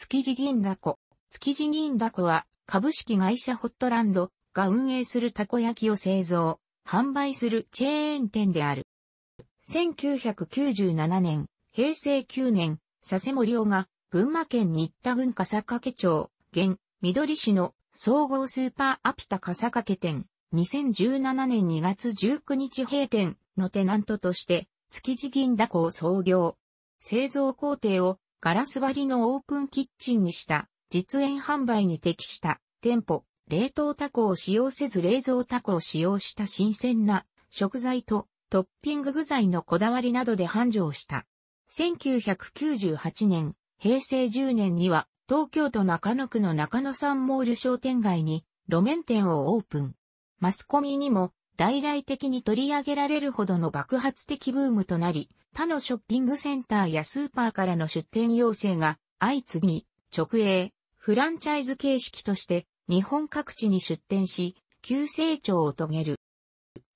築地銀だこ。築地銀だこは、株式会社ホットランドが運営するたこ焼きを製造、販売するチェーン店である。1997年、平成9年、佐世森夫が、群馬県新田郡笠掛町、現、緑市の総合スーパーアピタ笠掛店、2017年2月19日閉店のテナントとして、築地銀だこを創業。製造工程をガラス張りのオープンキッチンにした実演販売に適した店舗、冷凍タコを使用せず冷蔵タコを使用した新鮮な食材とトッピング具材のこだわりなどで繁盛した。1998年、平成10年には東京都中野区の中野サンモール商店街に路面店をオープン。マスコミにも大々的に取り上げられるほどの爆発的ブームとなり、他のショッピングセンターやスーパーからの出店要請が相次ぎ、直営、フランチャイズ形式として日本各地に出店し、急成長を遂げる。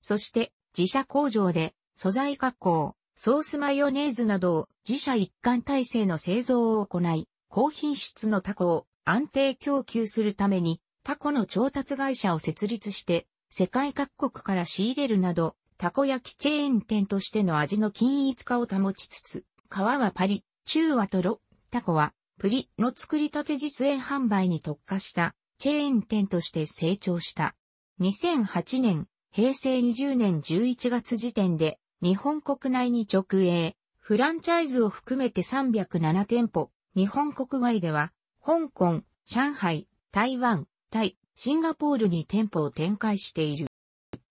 そして自社工場で素材加工、ソースマヨネーズなどを自社一貫体制の製造を行い、高品質のタコを安定供給するためにタコの調達会社を設立して世界各国から仕入れるなどたこ焼きチェーン店としての味の均一化を保ちつつ、皮はパリ、中はトロ、タコはプリの作りたて実演販売に特化したチェーン店として成長した。2008年、平成20年11月時点で日本国内に直営、フランチャイズを含めて307店舗、日本国外では、香港、上海、台湾、タイ、シンガポールに店舗を展開している。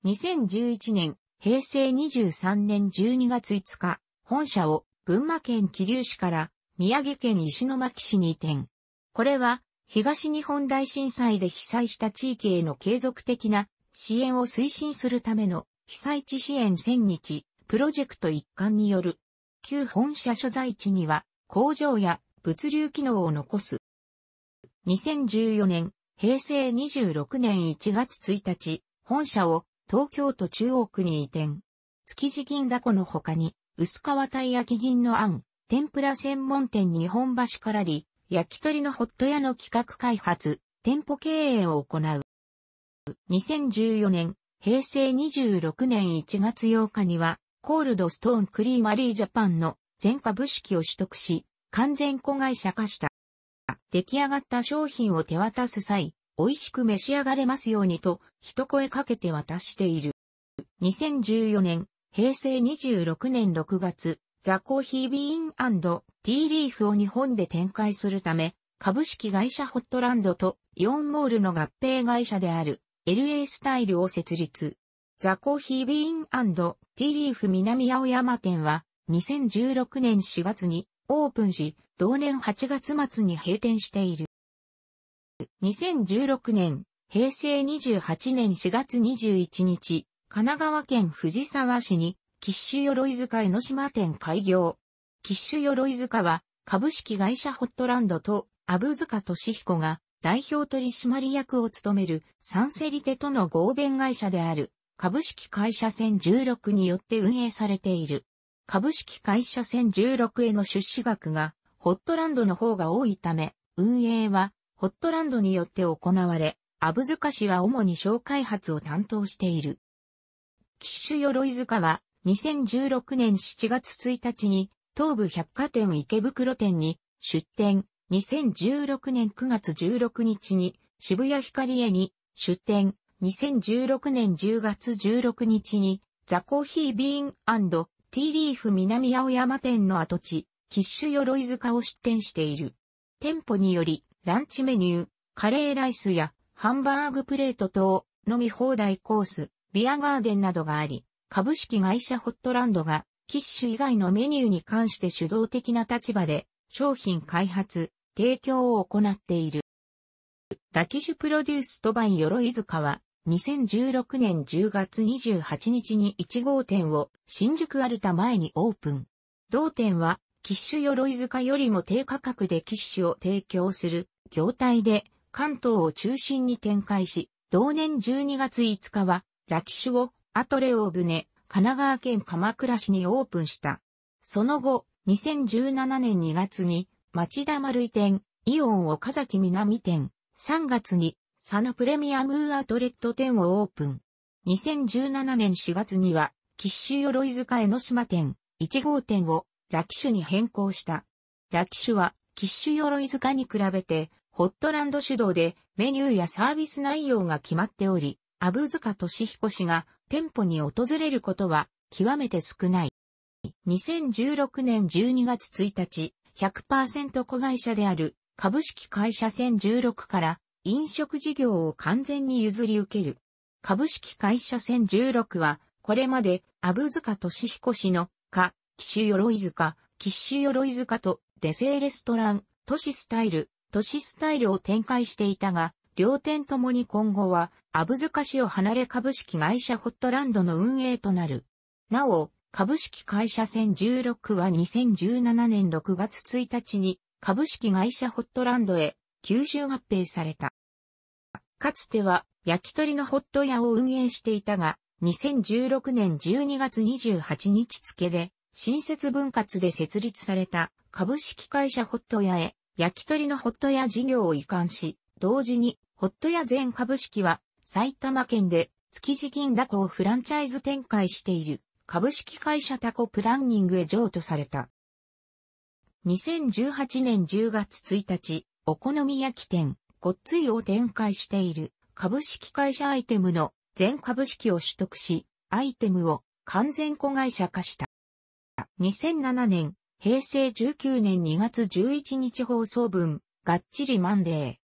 2011年、平成23年12月5日、本社を群馬県桐生市から宮城県石巻市に移転。これは東日本大震災で被災した地域への継続的な支援を推進するための被災地支援1000日プロジェクト一環による旧本社所在地には工場や物流機能を残す。2014年、平成26年1月1日、本社を東京都中央区に移転。築地銀だこの他に、薄皮たい焼き銀の案、天ぷら専門店日本橋からり、焼き鳥のホット屋の企画開発、店舗経営を行う。2014年、平成26年1月8日には、コールドストーンクリーマリージャパンの全株式を取得し、完全子会社化した。出来上がった商品を手渡す際、美味しく召し上がれますようにと、一声かけて渡している。2014年、平成26年6月、ザ・コーヒービーンティーリーフを日本で展開するため、株式会社ホットランドとイオンモールの合併会社である LA スタイルを設立。ザ・コーヒービーンティーリーフ南青山店は2016年4月にオープンし、同年8月末に閉店している。2016年、平成28年4月21日、神奈川県藤沢市に、キッシュ鎧塚江ノ島店開業。キッシュ鎧塚は、株式会社ホットランドと、アブ塚俊彦が、代表取締役を務める、サンセリテとの合弁会社である、株式会社線16によって運営されている。株式会社線16への出資額が、ホットランドの方が多いため、運営はホットランドによって行われ、アブ塚氏は主に小開発を担当している。キッシュ鎧塚は2016年7月1日に東武百貨店池袋店に出店、2016年9月16日に渋谷光栄に出店、2016年10月16日にザコーヒービーンティーリーフ南青山店の跡地、キッシュ鎧塚を出店している。店舗によりランチメニュー、カレーライスやハンバーグプレート等、飲み放題コース、ビアガーデンなどがあり、株式会社ホットランドが、キッシュ以外のメニューに関して主導的な立場で、商品開発、提供を行っている。ラキシュプロデューストバイ鎧塚は、2016年10月28日に1号店を新宿アルタ前にオープン。同店は、キッシュ鎧塚よりも低価格でキッシュを提供する業態で関東を中心に展開し、同年12月5日は、ラキシュをアトレオブネ、神奈川県鎌倉市にオープンした。その後、2017年2月に、町田丸井店、イオン岡崎南店、3月に、サノプレミアムアトレット店をオープン。2017年4月には、キッシュ鎧塚江ノ島店、1号店を、ラキシュに変更した。ラキシュは、キッ鎧塚に比べて、ホットランド主導でメニューやサービス内容が決まっており、アブ塚俊彦氏が店舗に訪れることは極めて少ない。2016年12月1日、100%子会社である株式会社1016から飲食事業を完全に譲り受ける。株式会社1016は、これまで、アブ塚俊彦氏の、か、キシュヨロイズカと、デセイレストラン、都市スタイル、都市スタイルを展開していたが、両店ともに今後は、アブズカ市を離れ株式会社ホットランドの運営となる。なお、株式会社線16は2017年6月1日に株式会社ホットランドへ吸収合併された。かつては焼き鳥のホット屋を運営していたが、2016年12月28日付で新設分割で設立された株式会社ホット屋へ焼き鳥のホット屋事業を移管し、同時に、ホット屋全株式は、埼玉県で、築地銀だこをフランチャイズ展開している、株式会社タコプランニングへ譲渡された。2018年10月1日、お好み焼き店、ごっついを展開している、株式会社アイテムの全株式を取得し、アイテムを完全子会社化した。2007年、平成19年2月11日放送分、がっちりマンデー。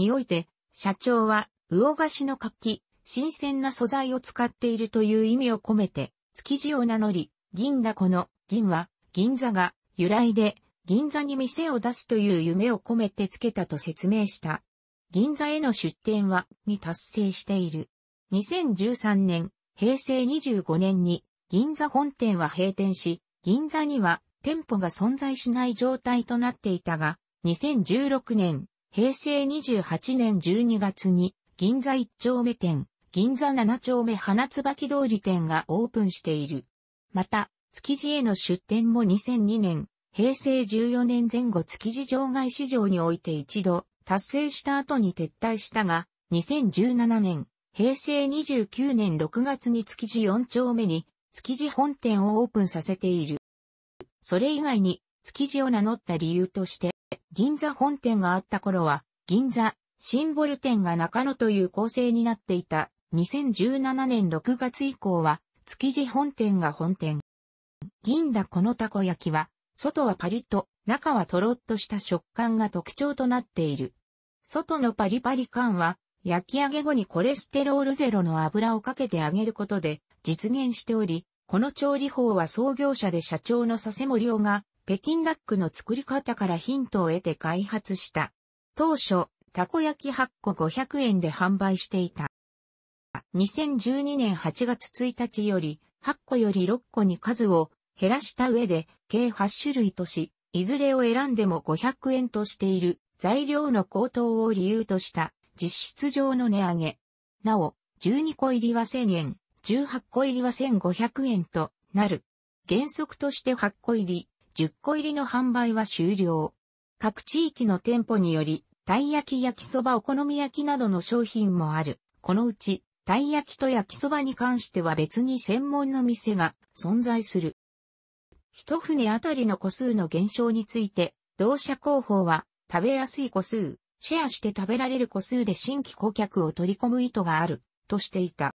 において、社長は、魚菓子の活気、新鮮な素材を使っているという意味を込めて、築地を名乗り、銀だこの、銀は、銀座が、由来で、銀座に店を出すという夢を込めてつけたと説明した。銀座への出店は、に達成している。2013年、平成25年に、銀座本店は閉店し、銀座には、店舗が存在しない状態となっていたが、2016年、平成28年12月に、銀座1丁目店、銀座7丁目花椿通り店がオープンしている。また、築地への出店も2002年、平成14年前後築地場外市場において一度達成した後に撤退したが、2017年、平成29年6月に築地4丁目に築地本店をオープンさせている。それ以外に、築地を名乗った理由として、銀座本店があった頃は、銀座、シンボル店が中野という構成になっていた、2017年6月以降は、築地本店が本店。銀だこのたこ焼きは、外はパリッと、中はとろっとした食感が特徴となっている。外のパリパリ感は、焼き上げ後にコレステロールゼロの油をかけて揚げることで実現しており、この調理法は創業者で社長の佐世森夫が、北京ダックの作り方からヒントを得て開発した。当初、たこ焼き8個500円で販売していた。2012年8月1日より、8個より6個に数を減らした上で、計8種類とし、いずれを選んでも500円としている材料の高騰を理由とした実質上の値上げ。なお、12個入りは1000円。18個入りは1500円となる。原則として8個入り、10個入りの販売は終了。各地域の店舗により、たい焼き焼きそばお好み焼きなどの商品もある。このうち、たい焼きと焼きそばに関しては別に専門の店が存在する。一船あたりの個数の減少について、同社広報は、食べやすい個数、シェアして食べられる個数で新規顧客を取り込む意図がある、としていた。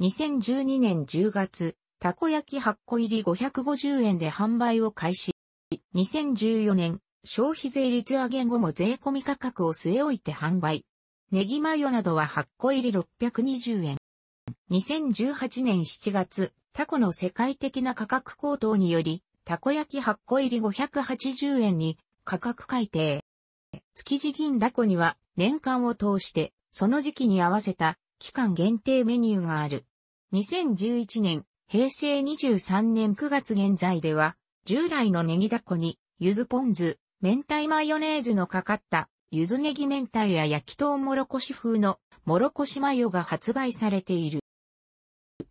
2012年10月、たこ焼き8個入り550円で販売を開始。2014年、消費税率上げ後も税込み価格を据え置いて販売。ネギマヨなどは8個入り620円。2018年7月、タコの世界的な価格高騰により、たこ焼き8個入り580円に価格改定。築地銀だこには年間を通して、その時期に合わせた期間限定メニューがある。2011年、平成23年9月現在では、従来のネギだこに、ゆずポン酢、明太マヨネーズのかかった、ゆずネギ明太や焼きとうもろこし風の、もろこしマヨが発売されている。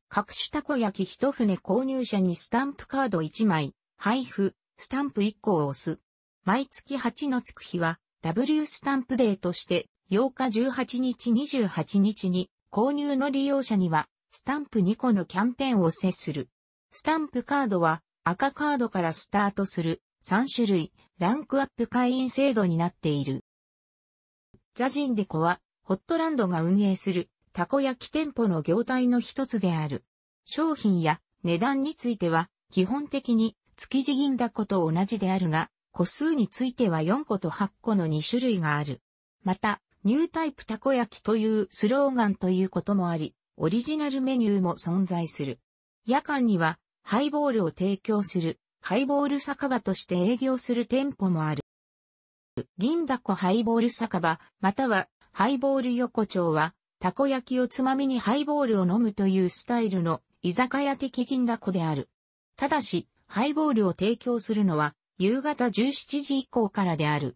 各種たこ焼き一船購入者にスタンプカード1枚、配布、スタンプ1個を押す。毎月8のつく日は、W スタンプデーとして、8日18日28日に、購入の利用者には、スタンプ2個のキャンペーンを接する。スタンプカードは赤カードからスタートする3種類ランクアップ会員制度になっている。ザジンデコはホットランドが運営するたこ焼き店舗の業態の一つである。商品や値段については基本的に築地銀だこと同じであるが、個数については4個と8個の2種類がある。また、ニュータイプたこ焼きというスローガンということもあり、オリジナルメニューも存在する。夜間には、ハイボールを提供する、ハイボール酒場として営業する店舗もある。銀だこハイボール酒場、または、ハイボール横丁は、たこ焼きをつまみにハイボールを飲むというスタイルの居酒屋的銀だこである。ただし、ハイボールを提供するのは夕方17時以降からである。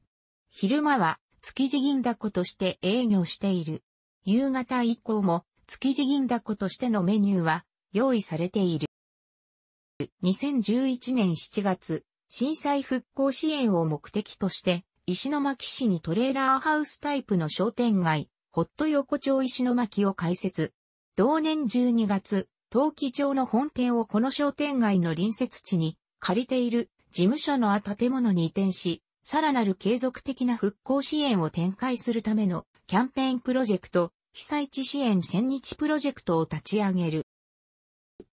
昼間は築地銀だことして営業している。夕方以降も築地銀だことしてのメニューは用意されている。2011年7月、震災復興支援を目的として、石巻市にトレーラーハウスタイプの商店街、ホット横丁石巻を開設。同年12月、陶器町の本店をこの商店街の隣接地に借りている事務所の建物に移転し、さらなる継続的な復興支援を展開するためのキャンペーンプロジェクト、被災地支援千日プロジェクトを立ち上げる。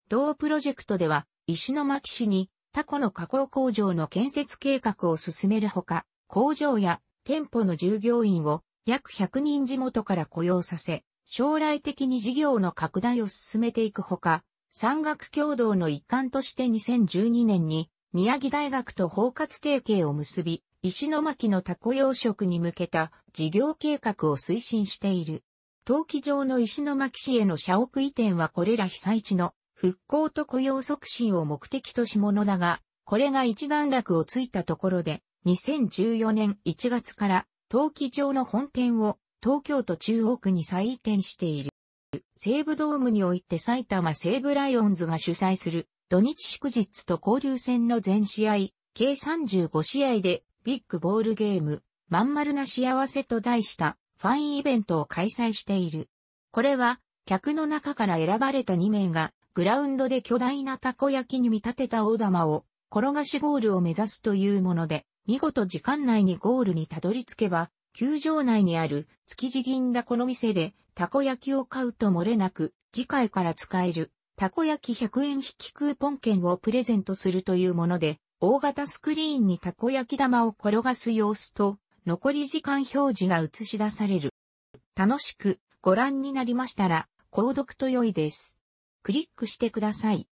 同プロジェクトでは、石巻市にタコの加工工場の建設計画を進めるほか、工場や店舗の従業員を約100人地元から雇用させ、将来的に事業の拡大を進めていくほか、産学共同の一環として2012年に宮城大学と包括提携を結び、石巻のタコ養殖に向けた事業計画を推進している。陶器場の石巻市への社屋移転はこれら被災地の復興と雇用促進を目的としものだが、これが一段落をついたところで、2014年1月から陶器場の本店を東京都中央区に再移転している。西武ドームにおいて埼玉西武ライオンズが主催する土日祝日と交流戦の全試合、計35試合でビッグボールゲーム、まん丸な幸せと題したファインイベントを開催している。これは、客の中から選ばれた2名が、グラウンドで巨大なたこ焼きに見立てた大玉を、転がしゴールを目指すというもので、見事時間内にゴールにたどり着けば、球場内にある築地銀だこの店で、たこ焼きを買うと漏れなく、次回から使える、たこ焼き100円引きクーポン券をプレゼントするというもので、大型スクリーンにたこ焼き玉を転がす様子と、残り時間表示が映し出される。楽しくご覧になりましたら、購読と良いです。クリックしてください。